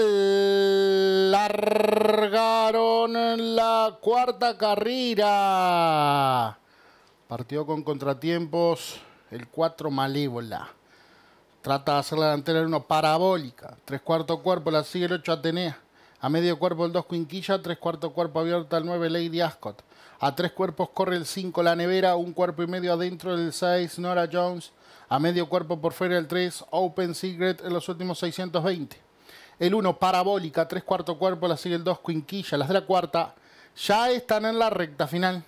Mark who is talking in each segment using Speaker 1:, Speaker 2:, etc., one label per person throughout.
Speaker 1: largaron la cuarta carrera. Partió con contratiempos el 4 Malévola. Trata de hacer la delantera el 1 Parabólica. Tres Cuarto cuerpo la sigue el 8 Atenea. A medio cuerpo el 2 Quinquilla. Tres Cuarto cuerpo abierta el 9 Lady Ascot. A tres cuerpos corre el 5 La Nevera. Un cuerpo y medio adentro el 6 Nora Jones. A medio cuerpo por fuera el 3 Open Secret en los últimos 620. El 1, parabólica, 3 cuarto cuerpo, la sigue el 2, quinquilla. Las de la cuarta ya están en la recta final.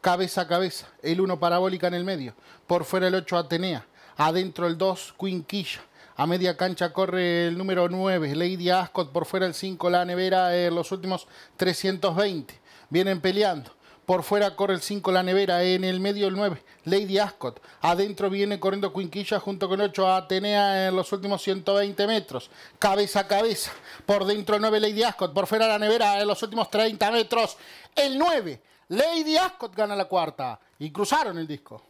Speaker 1: Cabeza a cabeza. El 1, parabólica en el medio. Por fuera el 8, Atenea. Adentro el 2, quinquilla. A media cancha corre el número 9, Lady Ascot. Por fuera el 5, la nevera en eh, los últimos 320. Vienen peleando. Por fuera corre el 5 la nevera, en el medio el 9, Lady Ascot. Adentro viene corriendo Quinquilla junto con 8 Atenea en los últimos 120 metros. Cabeza a cabeza. Por dentro el 9 Lady Ascot. Por fuera la nevera en los últimos 30 metros. El 9. Lady Ascot gana la cuarta. Y cruzaron el disco.